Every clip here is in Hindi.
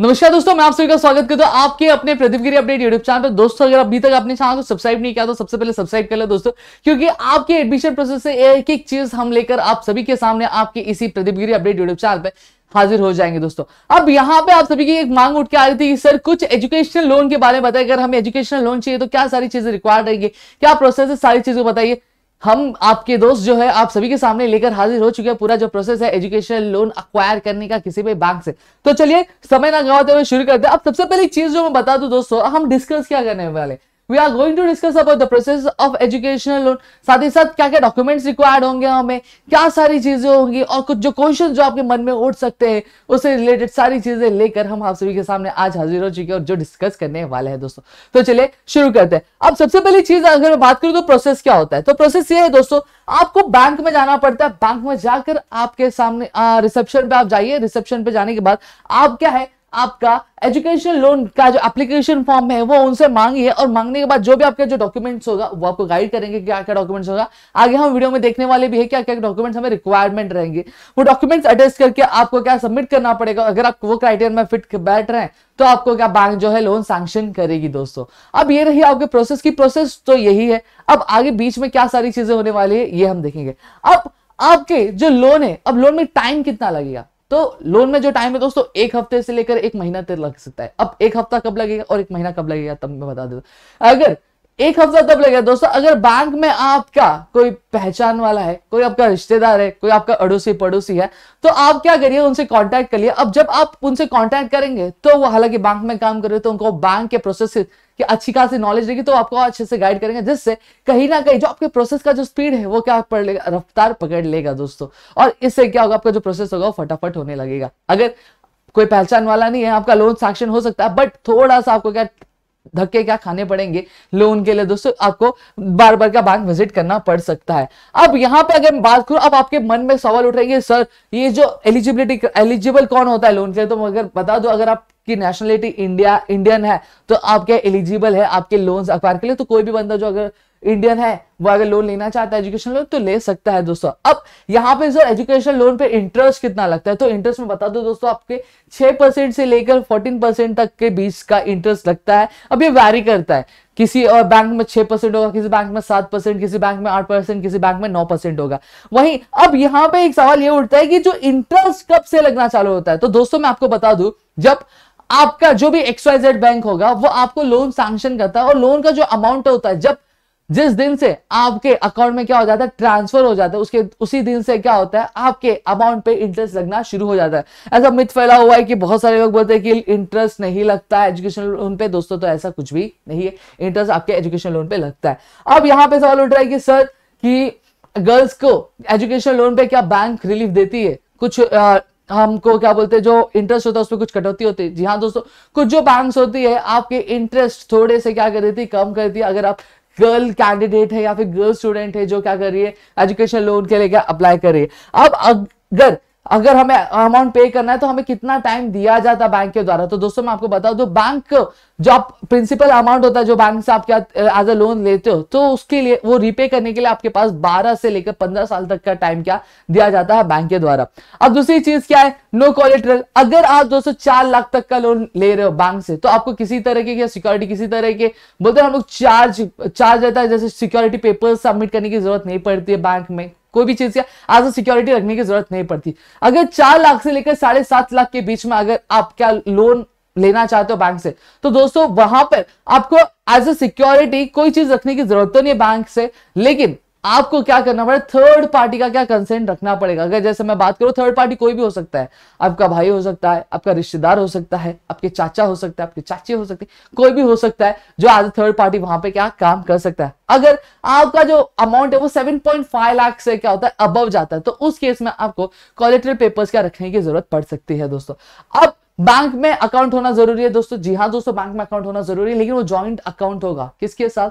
नमस्कार दोस्तों मैं आप सभी का स्वागत करता हूं आपके अपने प्रतिभगिरी अपडेट यूट्यूब चैनल पर दोस्तों अगर अभी तक आपने चैनल को सब्सक्राइब नहीं किया तो सबसे पहले सब्सक्राइब कर ले दोस्तों क्योंकि आपके एडमिशन प्रोसेस से एक एक चीज हम लेकर आप सभी के सामने आपके इसी प्रतिभगिरी अपडेट यूट्यूब चैनल पर हाजिर हो जाएंगे दोस्तों अब यहाँ पे आप सभी की एक मांग उठ के आ रही थी कि सर कुछ एजुकेशनल लोन के बारे में बताए अगर हमें एजुकेशनल लोन चाहिए तो क्या सारी चीजें रिक्वायर्ड रहेंगे क्या प्रोसेस है सारी चीजों बताइए हम आपके दोस्त जो है आप सभी के सामने लेकर हाजिर हो चुके हैं पूरा जो प्रोसेस है एजुकेशनल लोन अक्वायर करने का किसी भी बैंक से तो चलिए समय ना गवाते हुए शुरू करते हैं अब सबसे पहली चीज जो मैं बता दूं दोस्तों हम डिस्कस क्या करने वाले we are going to discuss about the process of educational loan साथ ही साथ क्या क्या डॉक्यूमेंट्स रिक्वायर्ड होंगे हमें क्या सारी चीजें होंगी और कुछ जो क्वेश्चन जो आपके मन में उठ सकते हैं उससे रिलेटेड सारी चीजें लेकर हम आप सभी के सामने आज हाजिर हो चुके हैं और जो डिस्कस करने वाले हैं दोस्तों तो चलिए शुरू करते हैं अब सबसे पहली चीज अगर मैं बात करूँ तो प्रोसेस क्या होता है तो प्रोसेस ये है दोस्तों आपको बैंक में जाना पड़ता है बैंक में जाकर आपके सामने रिसेप्शन पे आप जाइए रिसेप्शन पे जाने के बाद आप क्या है आपका एजुकेशन लोन का जो एप्लीकेशन फॉर्म है वो उनसे मांगिए और मांगने के बाद जो भी आपके जो डॉक्यूमेंट्स होगा वो आपको गाइड करेंगे क्या क्या डॉक्यूमेंट्स होगा आगे हम वीडियो में देखने वाले भी है क्या क्या डॉक्यूमेंट्स हमें रिक्वायरमेंट रहेंगे वो डॉक्यूमेंट्स अटेस्ट करके आपको क्या सबमिट करना पड़ेगा अगर आप वो क्राइटेरिया में फिट बैठ रहे हैं तो आपको क्या बैंक जो है लोन सैंक्शन करेगी दोस्तों अब ये रही आपके प्रोसेस की प्रोसेस तो यही है अब आगे बीच में क्या सारी चीजें होने वाली है ये हम देखेंगे अब आपके जो लोन है अब लोन में टाइम कितना लगेगा तो लोन में जो टाइम है दोस्तों एक हफ्ते से लेकर एक महीना तक लग सकता है अब एक हफ्ता कब लगेगा और एक महीना कब लगेगा तब मैं बता देता अगर एक हफ्ता तब लगेगा दोस्तों अगर बैंक में आपका कोई पहचान वाला है कोई आपका रिश्तेदार है कोई आपका अड़ोसी पड़ोसी है तो आप क्या करिए उनसे कांटेक्ट करिए अब जब आप उनसे कांटेक्ट करेंगे तो वो हालांकि बैंक में काम कर रहे तो उनको बैंक के प्रोसेस कि अच्छी खास नॉलेज रहेगी तो आपको अच्छे से गाइड करेंगे जिससे कहीं ना कहीं जो आपके प्रोसेस का जो स्पीड है वो क्या पड़ लेगा रफ्तार पकड़ लेगा दोस्तों और इससे क्या होगा आपका जो प्रोसेस होगा वो फटाफट होने लगेगा अगर कोई पहचान वाला नहीं है आपका लोन सैक्शन हो सकता है बट थोड़ा सा आपको क्या धक्के क्या खाने पड़ेंगे लोन के लिए दोस्तों आपको बार बार का बैंक विजिट करना पड़ सकता है अब यहाँ पे अगर बात करूं अब आपके मन में सवाल उठ रहे हैं सर ये जो एलिजिबिलिटी एलिजिबल कौन होता है लोन के लिए तो अगर बता दो अगर आप कि नेशनलिटी इंडिया इंडियन है तो आप क्या एलिजिबल है आपके लोन अखबार के लिए तो कोई भी बंदा जो अगर इंडियन है वो अगर लोन लेना चाहता है एजुकेशन लोन तो ले सकता है दोस्तों अब यहाँ पे सर एजुकेशन लोन पे इंटरेस्ट कितना लगता है तो इंटरेस्ट में बता दो दोस्तों आपके 6 परसेंट से लेकर 14 परसेंट तक के बीच का इंटरेस्ट लगता है अब ये वैरी करता है किसी और बैंक में छह परसेंट होगा किसी बैंक में सात परसेंट किसी बैंक में आठ परसेंट किसी बैंक में नौ परसेंट होगा वहीं अब यहाँ पे एक सवाल ये उठता है कि जो इंटरेस्ट कब से लगना चालू होता है तो दोस्तों मैं आपको बता दू जब आपका जो भी एक्सवाइजेड बैंक होगा वो आपको लोन सैंक्शन करता है और लोन का जो अमाउंट होता है जब जिस दिन से आपके अकाउंट में क्या हो जाता है ट्रांसफर हो जाता है उसके उसी दिन से क्या होता है आपके अमाउंट पे इंटरेस्ट लगना शुरू हो जाता है ऐसा मिथ फैला हुआ है कि बहुत सारे लोग बोलते हैं कि इंटरेस्ट नहीं लगता है एजुकेशन लोन पे दोस्तों तो ऐसा कुछ भी नहीं है इंटरेस्ट आपके एजुकेशन लोन पे लगता है अब यहाँ पे सवाल उठ रहा है कि सर कि गर्ल्स को एजुकेशन लोन पे क्या बैंक रिलीफ देती है कुछ आ, हमको क्या बोलते हैं जो इंटरेस्ट होता है उसमें कुछ कटौती होती है जी हाँ दोस्तों कुछ जो बैंक्स होती है आपके इंटरेस्ट थोड़े से क्या कर देती कम करती है अगर आप गर्ल कैंडिडेट है या फिर गर्ल स्टूडेंट है जो क्या कर रही है एजुकेशन लोन के लिए क्या अप्लाई कर रही है अब अगर अगर हमें अमाउंट पे करना है तो हमें कितना टाइम दिया जाता बैंक के द्वारा तो दोस्तों मैं आपको बताऊं जो बैंक जो आप प्रिंसिपल अमाउंट होता है जो बैंक से आपके एज अ लोन लेते हो तो उसके लिए वो रिपे करने के लिए आपके पास 12 से लेकर 15 साल तक का टाइम क्या दिया जाता है बैंक के द्वारा अब दूसरी चीज क्या है नो कॉलेट्रल अगर आप दोस्तों चार लाख तक का लोन ले रहे हो बैंक से तो आपको किसी तरह के सिक्योरिटी किसी तरह के बोलते हैं हम लोग चार्ज चार्ज रहता है जैसे सिक्योरिटी पेपर सबमिट करने की जरूरत नहीं पड़ती है बैंक में कोई भी चीज का आज सिक्योरिटी तो रखने की जरूरत नहीं पड़ती अगर चार लाख से लेकर साढ़े सात लाख के बीच में अगर आप क्या लोन लेना चाहते हो बैंक से तो दोस्तों वहां पर आपको एज अ सिक्योरिटी कोई चीज रखने की जरूरत तो नहीं है बैंक से लेकिन आपको क्या करना पड़ेगा थर्ड पार्टी का क्या कंसेंट रखना पड़ेगा अगर जैसे मैं बात करूं थर्ड पार्टी कोई भी हो सकता है आपका भाई हो सकता है आपका रिश्तेदार हो सकता है आपके चाचा हो सकता है आपके चाची हो सकती है कोई भी हो सकता है जो आज थर्ड पार्टी वहां पे क्या काम कर सकता है अगर आपका जो अमाउंट है वो फाइव लाख से क्या होता है अबव जाता है तो उस केस में आपको कॉलेटरल पेपर्स क्या रखने की जरूरत पड़ सकती है दोस्तों अब बैंक में अकाउंट होना जरूरी है दोस्तों जी हाँ दोस्तों बैंक में अकाउंट होना जरूरी है लेकिन वो ज्वाइंट अकाउंट होगा किसके साथ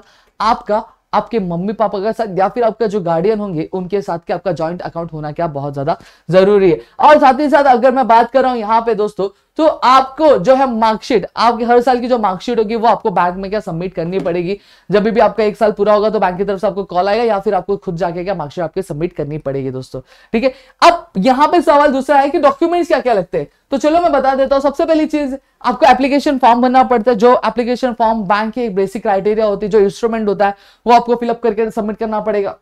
आपका आपके मम्मी पापा के साथ या फिर आपका जो गार्डियन होंगे उनके साथ के आपका ज्वाइंट अकाउंट होना क्या बहुत ज्यादा जरूरी है और साथ ही साथ अगर मैं बात कर रहा हूं यहाँ पे दोस्तों तो आपको जो है मार्कशीट आपके हर साल की जो मार्कशीट होगी वो आपको बैंक में क्या सबमिट करनी पड़ेगी जब भी आपका एक साल पूरा होगा तो बैंक की तरफ से आपको कॉल आएगा या फिर आपको खुद जाके क्या मार्कशीट आपके सबमिट करनी पड़ेगी दोस्तों ठीक है अब यहाँ पे सवाल दूसरा है कि डॉक्यूमेंट्स क्या क्या लगते हैं तो चलो मैं बता देता हूँ सबसे पहली चीज आपको एप्लीकेशन फॉर्म भरना पड़ता है जो एप्लीकेशन फॉर्म बैंक की एक बेसिक क्राइटेरिया होती है जो इंस्ट्रूमेंट होता है वो आपको फिलअप करके सबमिट करना पड़ेगा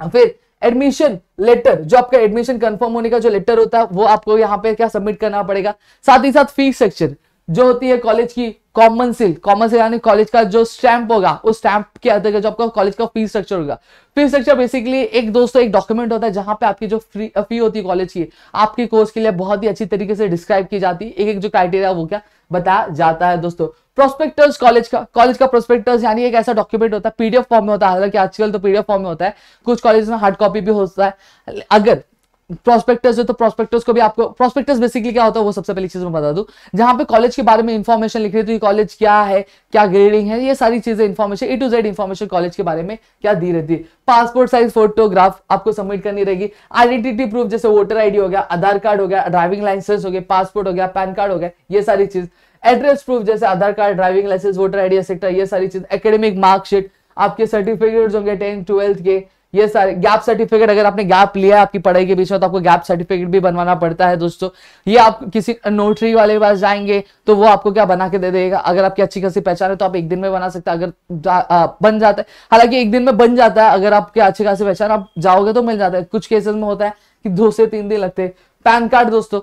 हाँ, फिर एडमिशन लेटर जो आपका एडमिशन कंफर्म होने का जो लेटर होता है वो आपको यहाँ पे क्या सबमिट करना पड़ेगा साथ ही साथ फीस सेक्शन जो होती है कॉलेज की कॉमन सिल कॉमन सिल यानी कॉलेज का जो स्टैंप होगा उस स्टैंप के अंदर जो आपका कॉलेज का फीस स्ट्रक्चर होगा फीस स्ट्रक्चर बेसिकली एक दोस्तों एक डॉक्यूमेंट होता है जहां पे आपकी जो फी होती है कॉलेज की आपके कोर्स के लिए बहुत ही अच्छी तरीके से डिस्क्राइब की जाती है एक एक जो क्राइटेरिया वो क्या बताया जाता है दोस्तों प्रोस्पेक्टर्स कॉलेज का कॉलेज का प्रोस्पेक्टर्स यानी एक ऐसा डॉक्यूमेंट होता है पीडीएफ फॉर्म में होता है हालांकि आजकल तो पीडीएफ फॉर्म में होता है कुछ कॉलेज में हार्ड कॉपी भी होता है अगर प्रोस्पेक्टर्स है तो प्रोस्पेक्टर्स को भी आपको प्रोस्पेक्टर्स बेसिकली क्या होता है वो सबसे पहली चीज मैं बता दूं जहां पे कॉलेज के बारे में इन्फॉर्मेशन लिख रही थी कॉलेज क्या है क्या ग्रेडिंग है ये सारी चीजें information A to Z information college के बारे में क्या दी रहती है पासपोर्ट साइज फोटोग्राफ आपको सबमिट करनी रहेगी आइडेंटिटी प्रूफ जैसे वोटर आईडी हो गया आधार कार्ड हो गया ड्राइविंग लाइसेंस हो गया पासपोर्ट हो गया पैन कार्ड हो गया ये सारी चीज एड्रेस प्रूफ जैसे Aadhaar card driving licence voter ID etcetera ये सारी चीज एकेडमिक मार्कशीट आपके सर्टिफिकेट्स होंगे टेंथ ट्वेल्थ के ये सारे गैप सर्टिफिकेट अगर आपने गैप लिया है आपकी पढ़ाई के बीच में तो आपको गैप सर्टिफिकेट भी बनवाना पड़ता है दोस्तों ये आप किसी नोटरी वाले पास जाएंगे तो वो आपको क्या बना के दे देगा अगर आपकी अच्छी खासी पहचान है तो आप एक दिन में बना सकते हैं अगर आ, बन जाता है हालांकि एक दिन में बन जाता है अगर आपकी अच्छी खासी पहचान आप जाओगे तो मिल जाता है कुछ केसेस में होता है कि दो से तीन दिन लगते हैं पैन कार्ड दोस्तों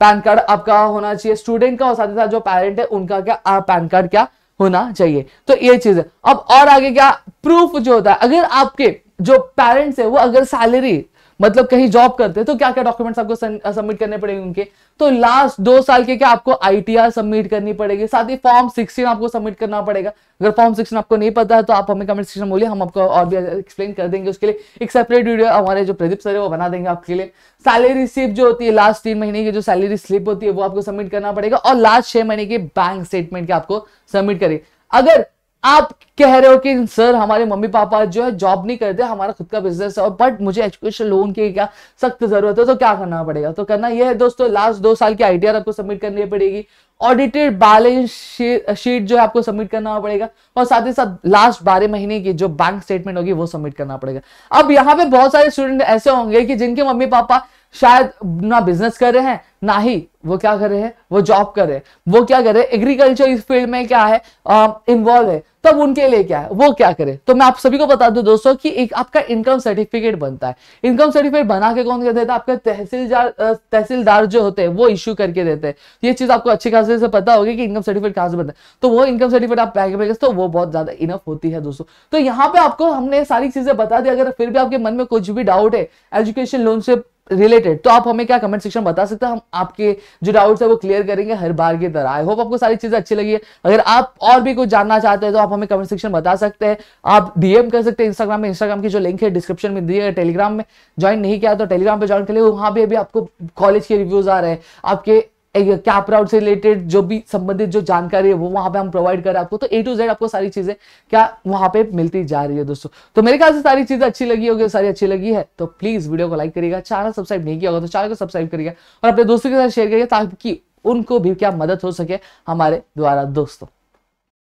पैन कार्ड आपका होना चाहिए स्टूडेंट का और साथ ही साथ जो पेरेंट है उनका क्या पैन कार्ड क्या होना चाहिए तो ये चीज है अब और आगे क्या प्रूफ जो होता है अगर आपके जो पेरेंट्स है वो अगर सैलरी मतलब कहीं जॉब करते हैं तो क्या क्या डॉक्यूमेंट्स आपको सबमिट करने पड़ेंगे उनके तो लास्ट दो साल के क्या आपको आईटीआर सबमिट करनी पड़ेगी साथ ही फॉर्म सिक्सटीन आपको सबमिट करना पड़ेगा अगर फॉर्म सिक्सटीन आपको नहीं पता है तो आप हमें कमेंट सेक्शन बोलिए हम आपको और भी एक्सप्लेन कर देंगे उसके लिए एक सेपरेट वीडियो हमारे जो प्रदीप सर है वो बना देंगे आपके लिए सैलरी स्लिप जो होती है लास्ट तीन महीने की जो सैलरी स्लिप होती है वो आपको सबमिट करना पड़ेगा और लास्ट छह महीने के बैंक स्टेटमेंट के आपको सबमिट करिए अगर आप कह रहे हो कि सर हमारे मम्मी पापा जो है जॉब नहीं करते हमारा खुद का बिजनेस है बट मुझे एजुकेशन लोन की क्या सख्त जरूरत है तो क्या करना पड़ेगा तो करना यह है दोस्तों लास्ट दो साल की आइडिया आपको सबमिट करनी पड़ेगी ऑडिटेड बैलेंस शीट जो है आपको सबमिट करना पड़ेगा और साथ ही साथ लास्ट बारह महीने की जो बैंक स्टेटमेंट होगी वो सबमिट करना पड़ेगा अब यहाँ पे बहुत सारे स्टूडेंट ऐसे होंगे कि जिनके मम्मी पापा शायद ना बिजनेस कर रहे हैं ना ही वो क्या कर रहे हैं वो जॉब कर रहे हैं वो क्या कर रहे हैं एग्रीकल्चर इस फील्ड में क्या है इन्वॉल्व है तब उनके लिए क्या है वो क्या करे तो मैं आप सभी को बता दूं दोस्तों कि एक आपका इनकम सर्टिफिकेट बनता है इनकम सर्टिफिकेट बना के कौन कर देता है तो आपका तहसीलदार तहसीलदार जो होते हैं वो इश्यू करके देते हैं ये चीज आपको अच्छी खासी से पता होगी कि इनकम सर्टिफिकेट कहां से बनता है तो वो इनकम सर्टिफिकेट आप पैके पैके तो वो बहुत ज्यादा इनफ होती है दोस्तों तो यहाँ पे आपको हमने सारी चीजें बता दी अगर फिर भी आपके मन में कुछ भी डाउट है एजुकेशन लोन से रिलेटेड तो आप हमें क्या कमेंट सेक्शन बता सकते हैं हम आपके जो डाउट्स है वो क्लियर करेंगे हर बार की तरह आई होप आपको सारी चीजें अच्छी लगी है अगर आप और भी कुछ जानना चाहते हैं तो आप हमें कमेंट सेक्शन बता सकते हैं आप डीएम कर सकते हैं इंस्टाग्राम में इंस्टाग्राम की जो लिंक है डिस्क्रिप्शन में दिए टेलीग्राम में ज्वाइन नहीं किया तो टेलीग्राम पर ज्वाइन कर लिए वहां पर भी आपको कॉलेज के रिव्यूज आ रहे हैं आपके कैप राउट से रिलेटेड जो भी संबंधित जो जानकारी है वो वहां पे हम प्रोवाइड करें आपको तो ए टू जेड आपको सारी चीजें क्या वहां पे मिलती जा रही है दोस्तों तो मेरे ख्याल से सारी चीजें अच्छी लगी होगी सारी अच्छी लगी है तो प्लीज वीडियो को लाइक करिएगा चैनल सब्सक्राइब नहीं किया होगा तो चैनल को सब्सक्राइब करिएगा और अपने दोस्तों के साथ शेयर करिएगा ताकि उनको भी क्या मदद हो सके हमारे द्वारा दोस्तों